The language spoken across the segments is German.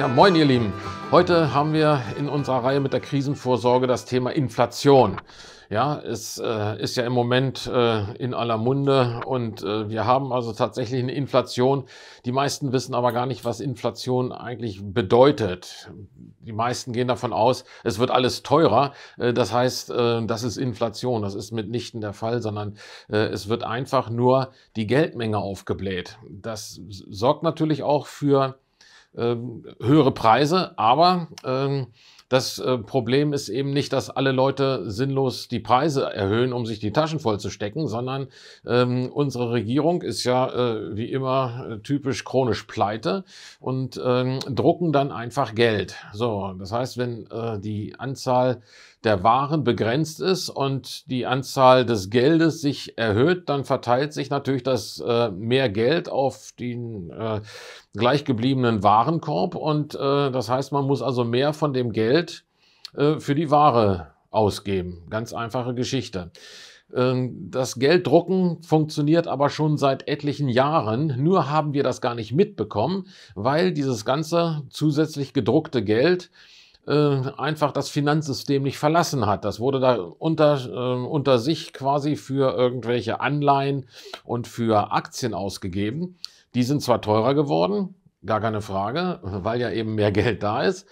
Ja, moin ihr Lieben. Heute haben wir in unserer Reihe mit der Krisenvorsorge das Thema Inflation. Ja, es äh, ist ja im Moment äh, in aller Munde und äh, wir haben also tatsächlich eine Inflation. Die meisten wissen aber gar nicht, was Inflation eigentlich bedeutet. Die meisten gehen davon aus, es wird alles teurer. Äh, das heißt, äh, das ist Inflation. Das ist mitnichten der Fall, sondern äh, es wird einfach nur die Geldmenge aufgebläht. Das sorgt natürlich auch für ähm, höhere Preise, aber ähm, das äh, Problem ist eben nicht, dass alle Leute sinnlos die Preise erhöhen, um sich die Taschen vollzustecken, sondern ähm, unsere Regierung ist ja äh, wie immer äh, typisch chronisch pleite und ähm, drucken dann einfach Geld. So, das heißt, wenn äh, die Anzahl der Waren begrenzt ist und die Anzahl des Geldes sich erhöht, dann verteilt sich natürlich das äh, mehr Geld auf den äh, gleich Warenkorb und äh, das heißt, man muss also mehr von dem Geld Geld äh, für die Ware ausgeben. Ganz einfache Geschichte. Ähm, das Gelddrucken funktioniert aber schon seit etlichen Jahren, nur haben wir das gar nicht mitbekommen, weil dieses ganze zusätzlich gedruckte Geld äh, einfach das Finanzsystem nicht verlassen hat. Das wurde da unter, äh, unter sich quasi für irgendwelche Anleihen und für Aktien ausgegeben. Die sind zwar teurer geworden, gar keine Frage, weil ja eben mehr Geld da ist,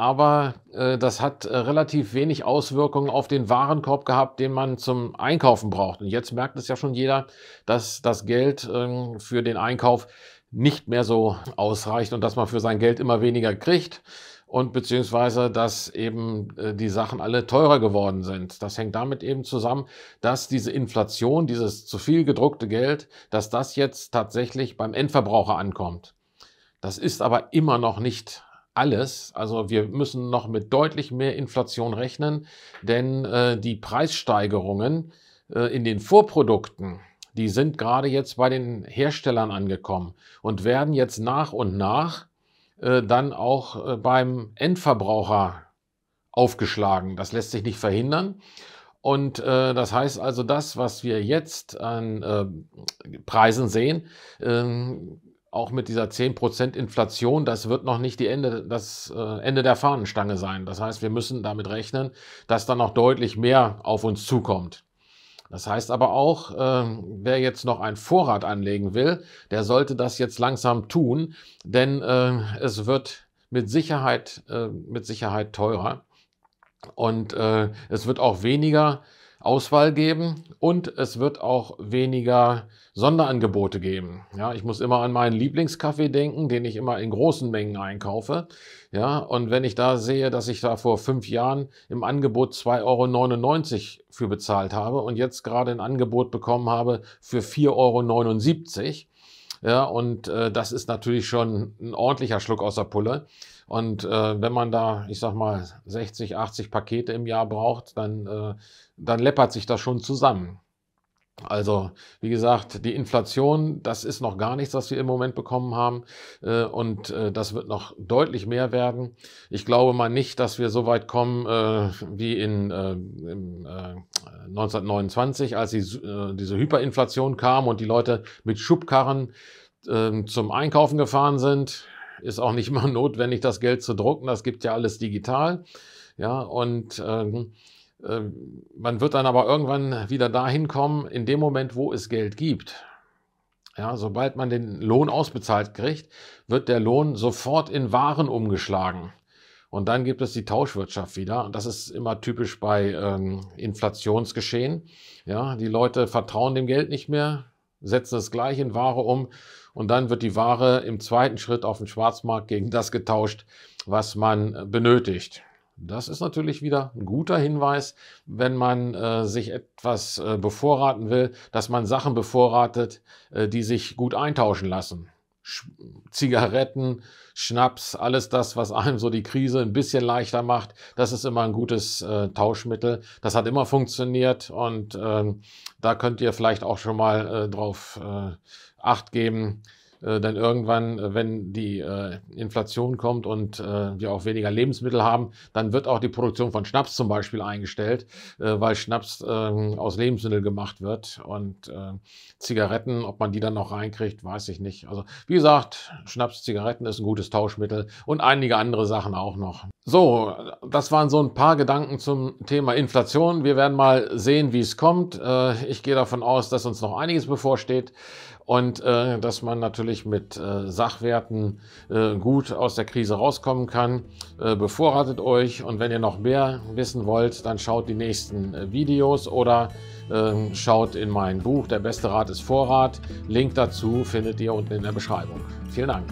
aber äh, das hat äh, relativ wenig Auswirkungen auf den Warenkorb gehabt, den man zum Einkaufen braucht. Und jetzt merkt es ja schon jeder, dass das Geld äh, für den Einkauf nicht mehr so ausreicht und dass man für sein Geld immer weniger kriegt und beziehungsweise, dass eben äh, die Sachen alle teurer geworden sind. Das hängt damit eben zusammen, dass diese Inflation, dieses zu viel gedruckte Geld, dass das jetzt tatsächlich beim Endverbraucher ankommt. Das ist aber immer noch nicht alles. Also wir müssen noch mit deutlich mehr Inflation rechnen, denn äh, die Preissteigerungen äh, in den Vorprodukten, die sind gerade jetzt bei den Herstellern angekommen und werden jetzt nach und nach äh, dann auch äh, beim Endverbraucher aufgeschlagen. Das lässt sich nicht verhindern. Und äh, das heißt also, das, was wir jetzt an äh, Preisen sehen, ähm, auch mit dieser 10% Inflation, das wird noch nicht die Ende, das äh, Ende der Fahnenstange sein. Das heißt, wir müssen damit rechnen, dass dann noch deutlich mehr auf uns zukommt. Das heißt aber auch, äh, wer jetzt noch einen Vorrat anlegen will, der sollte das jetzt langsam tun, denn äh, es wird mit Sicherheit, äh, mit Sicherheit teurer und äh, es wird auch weniger Auswahl geben und es wird auch weniger Sonderangebote geben. Ja, ich muss immer an meinen Lieblingskaffee denken, den ich immer in großen Mengen einkaufe. Ja, und wenn ich da sehe, dass ich da vor fünf Jahren im Angebot 2,99 Euro für bezahlt habe und jetzt gerade ein Angebot bekommen habe für 4,79 Euro, ja, und äh, das ist natürlich schon ein ordentlicher Schluck aus der Pulle. Und äh, wenn man da, ich sag mal, 60, 80 Pakete im Jahr braucht, dann, äh, dann läppert sich das schon zusammen. Also, wie gesagt, die Inflation, das ist noch gar nichts, was wir im Moment bekommen haben. Äh, und äh, das wird noch deutlich mehr werden. Ich glaube mal nicht, dass wir so weit kommen äh, wie in äh, 1929, äh, als die, äh, diese Hyperinflation kam und die Leute mit Schubkarren äh, zum Einkaufen gefahren sind. Ist auch nicht mal notwendig, das Geld zu drucken. Das gibt ja alles digital. Ja, und ähm, äh, man wird dann aber irgendwann wieder dahin kommen, in dem Moment, wo es Geld gibt. Ja, sobald man den Lohn ausbezahlt kriegt, wird der Lohn sofort in Waren umgeschlagen. Und dann gibt es die Tauschwirtschaft wieder. Und das ist immer typisch bei ähm, Inflationsgeschehen. Ja, die Leute vertrauen dem Geld nicht mehr, setzen es gleich in Ware um und dann wird die Ware im zweiten Schritt auf dem Schwarzmarkt gegen das getauscht, was man äh, benötigt. Das ist natürlich wieder ein guter Hinweis, wenn man äh, sich etwas äh, bevorraten will, dass man Sachen bevorratet, äh, die sich gut eintauschen lassen. Zigaretten, Schnaps, alles das, was einem so die Krise ein bisschen leichter macht, das ist immer ein gutes äh, Tauschmittel. Das hat immer funktioniert und ähm, da könnt ihr vielleicht auch schon mal äh, drauf äh, Acht geben äh, dann irgendwann, äh, wenn die äh, Inflation kommt und äh, wir auch weniger Lebensmittel haben, dann wird auch die Produktion von Schnaps zum Beispiel eingestellt, äh, weil Schnaps ähm, aus Lebensmitteln gemacht wird und äh, Zigaretten, ob man die dann noch reinkriegt, weiß ich nicht. Also wie gesagt, Schnaps, Zigaretten ist ein gutes Tauschmittel und einige andere Sachen auch noch. So, das waren so ein paar Gedanken zum Thema Inflation. Wir werden mal sehen, wie es kommt. ich gehe davon aus, dass uns noch einiges bevorsteht und dass man natürlich natürlich mit äh, Sachwerten äh, gut aus der Krise rauskommen kann. Äh, bevorratet euch und wenn ihr noch mehr wissen wollt, dann schaut die nächsten äh, Videos oder ähm, schaut in mein Buch Der beste Rat ist Vorrat. Link dazu findet ihr unten in der Beschreibung. Vielen Dank.